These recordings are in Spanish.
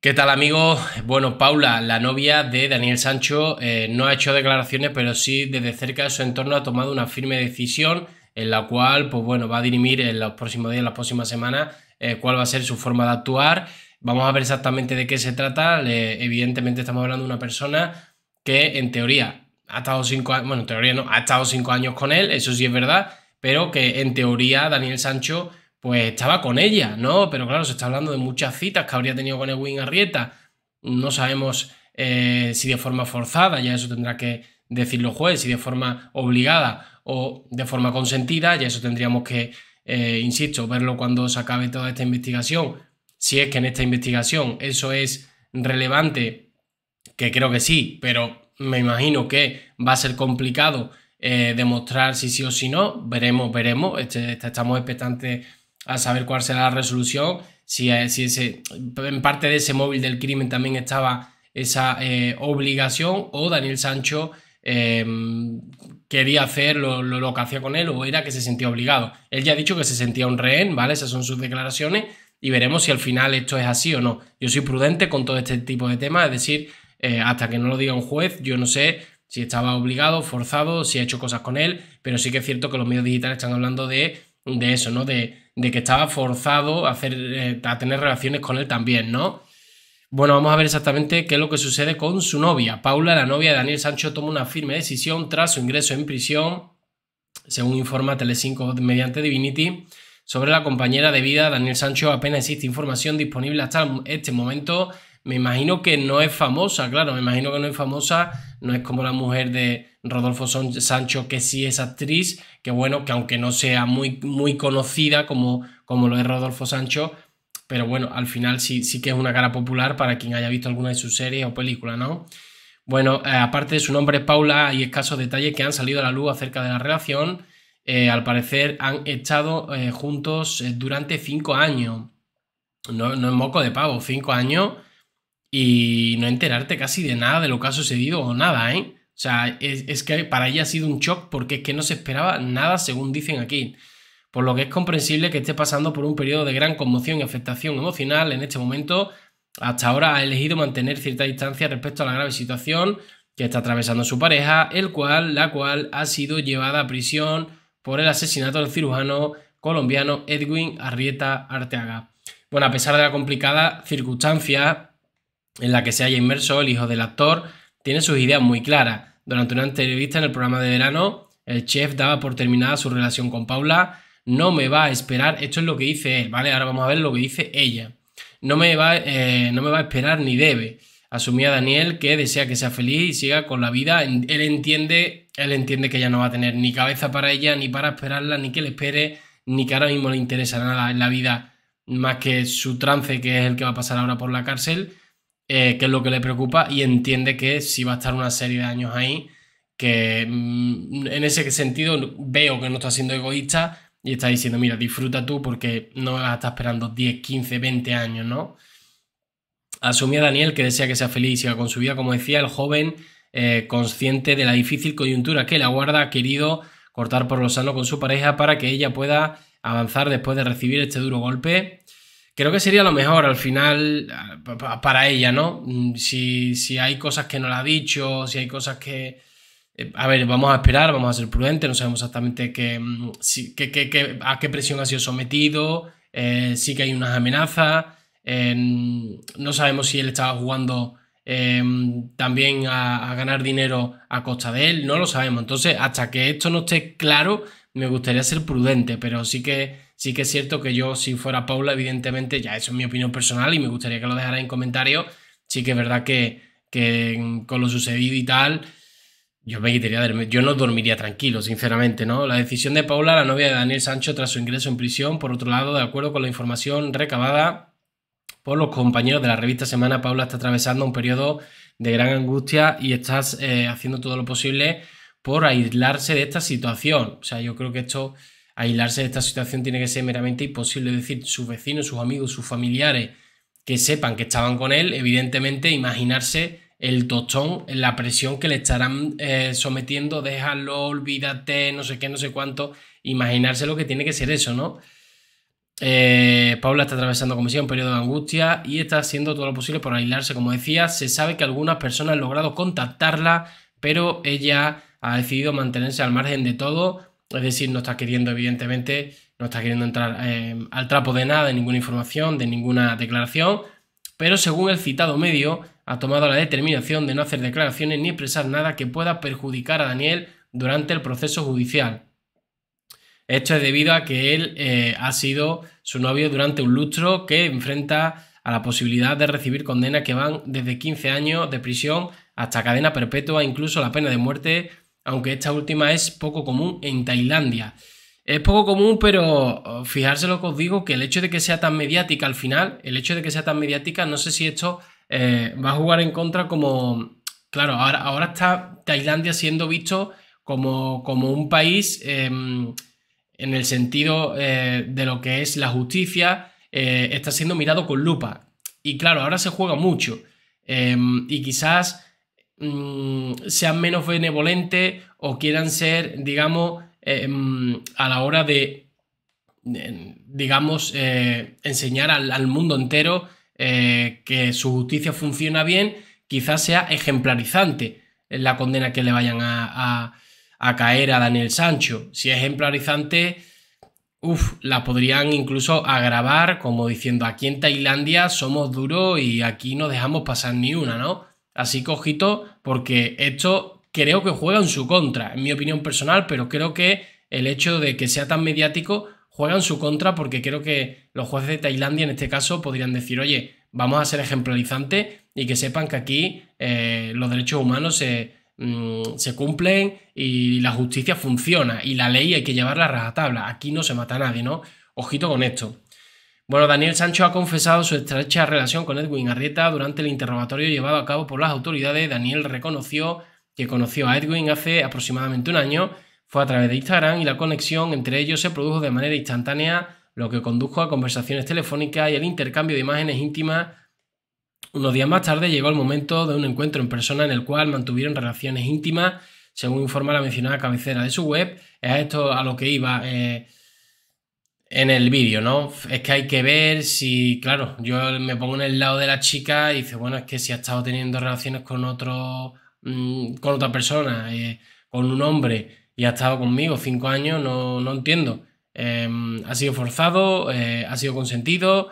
¿Qué tal amigos? Bueno, Paula, la novia de Daniel Sancho, eh, no ha hecho declaraciones, pero sí desde cerca de su entorno ha tomado una firme decisión en la cual, pues bueno, va a dirimir en los próximos días, en las próximas semanas, eh, cuál va a ser su forma de actuar. Vamos a ver exactamente de qué se trata. evidentemente estamos hablando de una persona que en teoría ha estado cinco años, bueno, teoría no, ha estado cinco años con él, eso sí es verdad, pero que en teoría Daniel Sancho pues estaba con ella, ¿no? Pero claro, se está hablando de muchas citas que habría tenido con Edwin Arrieta. No sabemos eh, si de forma forzada, ya eso tendrá que decirlo juez, si de forma obligada o de forma consentida, ya eso tendríamos que, eh, insisto, verlo cuando se acabe toda esta investigación. Si es que en esta investigación eso es relevante, que creo que sí, pero me imagino que va a ser complicado eh, demostrar si sí o si no. Veremos, veremos. Este, este, estamos expectantes a saber cuál será la resolución, si, eh, si ese, en parte de ese móvil del crimen también estaba esa eh, obligación o Daniel Sancho em, quería hacer lo, que hacía con él o era que se sentía obligado. Él ya ha dicho que se sentía un rehén, ¿vale? Esas son sus declaraciones y veremos si al final esto es así o no. Yo soy prudente con todo este tipo de temas, es decir, eh, hasta que no lo diga un juez, yo no sé si estaba obligado, forzado, si ha hecho cosas con él, pero sí que es cierto que los medios digitales están hablando de de eso, ¿no? De, que estaba forzado a, hacer, eh, a tener relaciones con él también, ¿no? Bueno, vamos a ver exactamente qué es lo que sucede con su novia. Paula, la novia de Daniel Sancho, toma una firme decisión tras su ingreso en prisión, según informa Telecinco mediante Divinity. Sobre la compañera de vida, Daniel Sancho, apenas existe información disponible hasta este momento me imagino que no es famosa, claro, me imagino que no es famosa, no es como la mujer de Rodolfo Sancho, que sí es actriz, que bueno, que aunque no sea muy, muy conocida como, como lo es Rodolfo Sancho, pero bueno, al final sí, sí que es una cara popular para quien haya visto alguna de sus series o películas, ¿no? Bueno, eh, aparte de su nombre Paula, hay escasos detalles que han salido a la luz acerca de la relación. Eh, al parecer han estado eh, juntos durante cinco años. No, no, es moco de pavo, cinco años y no enterarte casi de nada de lo que ha sucedido o nada, ¿eh? O sea, es, que para ella ha sido un shock porque es que no se esperaba nada según dicen aquí. Por lo que es comprensible que esté pasando por un periodo de gran conmoción y afectación emocional en este momento. Hasta ahora ha elegido mantener cierta distancia respecto a la grave situación que está atravesando su pareja, el cual, la cual ha sido llevada a prisión por el asesinato del cirujano colombiano Edwin Arrieta Arteaga. Bueno, a pesar de la complicada circunstancia en la que se haya inmerso el hijo del actor, tiene sus ideas muy claras. Durante una entrevista en el programa de verano, el chef daba por terminada su relación con Paula. No me va a esperar, esto es lo que dice él, ¿vale? Ahora vamos a ver lo que dice ella. No me va, eh, no me va a esperar ni debe. Asumía Daniel que desea que sea feliz y siga con la vida. Él entiende, él entiende que ella no va a tener ni cabeza para ella, ni para esperarla, ni que le espere, ni que ahora mismo le interesa nada en la vida más que su trance, que es el que va a pasar ahora por la cárcel eh, qué es lo que le preocupa y entiende que si va a estar una serie de años ahí, que mm, en ese sentido veo que no está siendo egoísta y está diciendo, mira, disfruta tú porque no vas a estar esperando 10, 15, 20 años, ¿no? Asumía Daniel que desea que sea feliz y siga con su vida, como decía el joven eh, consciente de la difícil coyuntura que la guarda ha querido cortar por lo sano con su pareja para que ella pueda avanzar después de recibir este duro golpe creo que sería lo mejor al final ah, para ella, ¿no? Mm, si, hay cosas que no le ha dicho, si hay cosas que... Eh, a ver, vamos a esperar, vamos a ser prudentes, no sabemos exactamente qué, mm, a qué presión ha sido sometido, eh, sí que hay unas amenazas, eh, mm, no sabemos si él estaba jugando también a, ganar dinero a costa de él, no lo sabemos. Entonces, hasta que esto no esté claro, me gustaría ser prudente, pero sí que Sí que es cierto que yo, si fuera Paula, evidentemente, ya eso es mi opinión personal y me gustaría que lo dejara en comentarios. Sí que es verdad que, con lo sucedido y tal, yo me quitaría yo no dormiría tranquilo, sinceramente, ¿no? La decisión de Paula, la novia de Daniel Sancho, tras su ingreso en prisión, por otro lado, de acuerdo con la información recabada por los compañeros de la revista Semana, Paula está atravesando un periodo de gran angustia y está eh, haciendo todo lo posible por aislarse de esta situación. O sea, yo creo que esto Aislarse de esta situación tiene que ser meramente imposible, es decir, sus vecinos, sus amigos, sus familiares que sepan que estaban con él, evidentemente imaginarse el tostón, la presión que le estarán eh, sometiendo, déjalo, olvídate, no sé qué, no sé cuánto, imaginarse lo que tiene que ser eso, ¿no? Eh, Paula está atravesando, como decía, un periodo de angustia y está haciendo todo lo posible por aislarse. Como decía, se sabe que algunas personas han logrado contactarla, pero ella ha decidido mantenerse al margen de todo. Es decir, no está queriendo, evidentemente, no está queriendo entrar em, al trapo de nada, de ninguna información, de ninguna declaración, pero según el citado medio, ha tomado la determinación de no hacer declaraciones ni expresar nada que pueda perjudicar a Daniel durante el proceso judicial. Esto es debido a que él eh, ha sido su novio durante un lustro que enfrenta a la posibilidad de recibir condenas que van desde 15 años de prisión hasta cadena perpetua, incluso la pena de muerte aunque esta última es poco común en Tailandia. Es poco común, pero oh, fijarse lo que os digo, que el hecho de que sea tan mediática al final, el hecho de que sea tan mediática, no sé si esto eh, va a jugar en contra como... Claro, ahora, ahora está Tailandia siendo visto como, un país em, en el sentido eh, de lo que es la justicia, eh, está siendo mirado con lupa. Y claro, ahora se juega mucho. Em, y quizás Mm, sean menos benevolentes o quieran ser, digamos, em, a la hora de, digamos, eh, enseñar al, mundo entero eh, que su justicia funciona bien, quizás sea ejemplarizante la condena que le vayan a, a caer a Daniel Sancho. Si es ejemplarizante, uff, la podrían incluso agravar como diciendo aquí en Tailandia somos duros y aquí no dejamos pasar ni una, ¿no? así ojito, porque esto creo que juega en su contra, en mi opinión personal, pero creo que el hecho de que sea tan mediático juega en su contra porque creo que los jueces de Tailandia en este caso podrían decir, oye, vamos a ser ejemplarizantes y que sepan que aquí eh, los derechos humanos se, mm, se, cumplen y la justicia funciona y la ley hay que llevarla a rajatabla. Aquí no se mata a nadie, ¿no? Ojito con esto. Bueno, Daniel Sancho ha confesado su estrecha relación con Edwin Arrieta durante el interrogatorio llevado a cabo por las autoridades. Daniel reconoció que conoció a Edwin hace aproximadamente un año, fue a través de Instagram y la conexión entre ellos se produjo de manera instantánea, lo que condujo a conversaciones telefónicas y el intercambio de imágenes íntimas. Unos días más tarde llegó el momento de un encuentro en persona en el cual mantuvieron relaciones íntimas, según informa la mencionada cabecera de su web. Es a esto a lo que iba. Eh, en el vídeo, ¿no? Es que hay que ver si, claro, yo me pongo en el lado de la chica y dice, bueno, es que si ha estado teniendo relaciones con otro, mm, con otra persona, eh, con un hombre y ha estado conmigo cinco años, no, entiendo. Em, ha sido forzado, eh, ha sido consentido.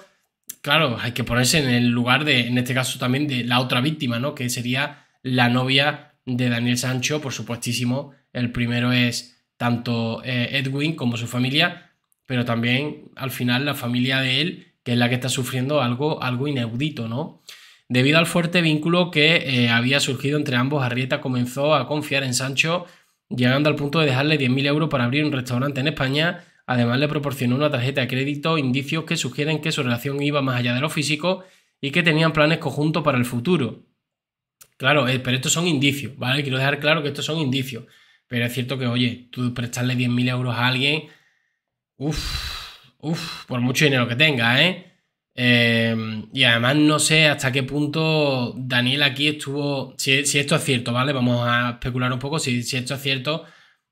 Claro, hay que ponerse en el lugar de, en este caso también, de la otra víctima, ¿no? Que sería la novia de Daniel Sancho, por supuestísimo. El primero es tanto eh, Edwin como su familia, pero también al final la familia de él, que es la que está sufriendo algo, algo inaudito, ¿no? Debido al fuerte vínculo que eh, había surgido entre ambos, Arrieta comenzó a confiar en Sancho, llegando al punto de dejarle 10.000 euros para abrir un restaurante en España. Además, le proporcionó una tarjeta de crédito, indicios que sugieren que su relación iba más allá de lo físico y que tenían planes conjuntos para el futuro. Claro, eh, pero estos son indicios, ¿vale? Quiero dejar claro que estos son indicios. Pero es cierto que, oye, tú prestarle 10.000 euros a alguien Uf, uf, por mucho dinero que tenga, ¿eh? Em, y además no sé hasta qué punto Daniel aquí estuvo, si, esto es cierto, ¿vale? Vamos a especular un poco, si, esto es cierto,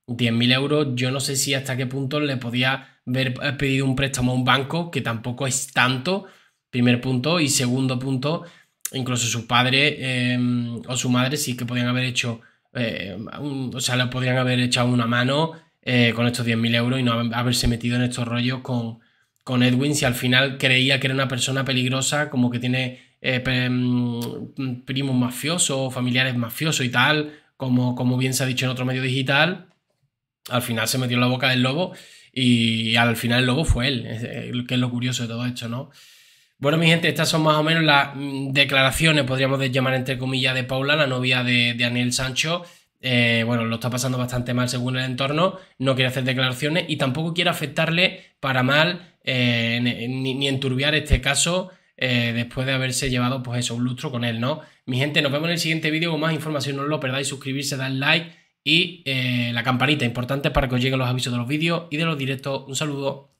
10.000 euros, yo no sé si hasta qué punto le podía haber pedido un préstamo a un banco, que tampoco es tanto, primer punto, y segundo punto, incluso su padre em, o su madre sí que podían haber hecho, eh, o sea, le podrían haber echado una mano eh, con estos 10.000 euros y no haberse metido en estos rollos con, Edwin si al final creía que era una persona peligrosa, como que tiene eh, mm, primos mafiosos, familiares mafiosos y tal, como, como bien se ha dicho en otro medio digital, al final se metió en la boca del lobo y al final el lobo fue él, que es lo curioso de todo esto, ¿no? Bueno, mi gente, estas son más o menos las mm, declaraciones, podríamos llamar entre comillas, de Paula, la novia de, de Aniel Sancho, eh, bueno, lo está pasando bastante mal según el entorno, no quiere hacer declaraciones y tampoco quiere afectarle para mal eh, ni, enturbiar este caso eh, después de haberse llevado, pues eso, un lustro con él, ¿no? Mi gente, nos vemos en el siguiente vídeo con más información, no os lo perdáis, suscribirse, dar like y la campanita, importante para que os lleguen los avisos de los vídeos y de los directos. Un saludo.